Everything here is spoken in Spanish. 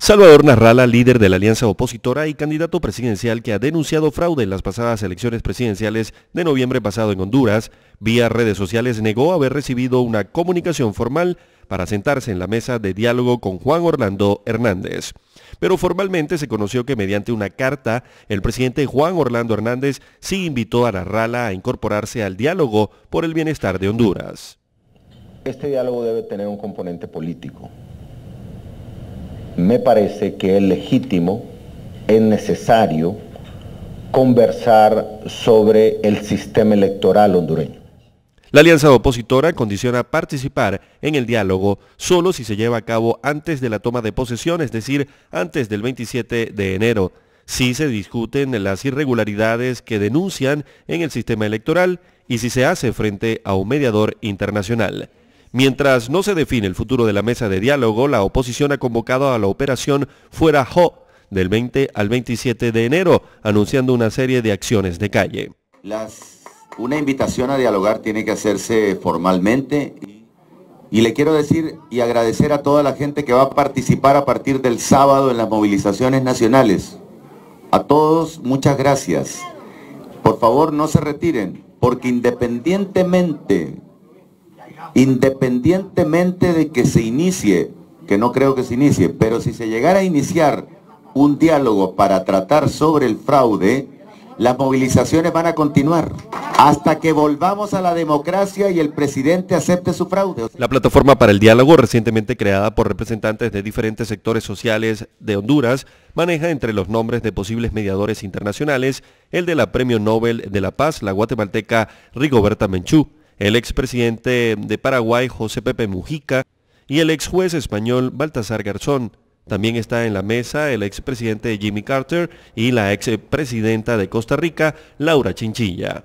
Salvador Narrala, líder de la alianza opositora y candidato presidencial que ha denunciado fraude en las pasadas elecciones presidenciales de noviembre pasado en Honduras, vía redes sociales negó haber recibido una comunicación formal para sentarse en la mesa de diálogo con Juan Orlando Hernández. Pero formalmente se conoció que mediante una carta, el presidente Juan Orlando Hernández sí invitó a Narrala a incorporarse al diálogo por el bienestar de Honduras. Este diálogo debe tener un componente político me parece que es legítimo, es necesario conversar sobre el sistema electoral hondureño. La alianza opositora condiciona participar en el diálogo solo si se lleva a cabo antes de la toma de posesión, es decir, antes del 27 de enero. Si se discuten las irregularidades que denuncian en el sistema electoral y si se hace frente a un mediador internacional. Mientras no se define el futuro de la mesa de diálogo, la oposición ha convocado a la operación Fuera Jo del 20 al 27 de enero, anunciando una serie de acciones de calle. una invitación a dialogar tiene que hacerse formalmente y le quiero decir y agradecer a toda la gente que va a participar a partir del sábado en las movilizaciones nacionales. A todos, muchas gracias. Por favor, no se retiren, porque independientemente independientemente de que se inicie, que no creo que se inicie, pero si se llegara a iniciar un diálogo para tratar sobre el fraude, las movilizaciones van a continuar hasta que volvamos a la democracia y el presidente acepte su fraude. La plataforma para el diálogo, recientemente creada por representantes de diferentes sectores sociales de Honduras, maneja entre los nombres de posibles mediadores internacionales el de la Premio Nobel de la Paz, la guatemalteca Rigoberta Menchú el expresidente de Paraguay José Pepe Mujica y el ex juez español Baltasar Garzón. También está en la mesa el expresidente Jimmy Carter y la expresidenta de Costa Rica, Laura Chinchilla.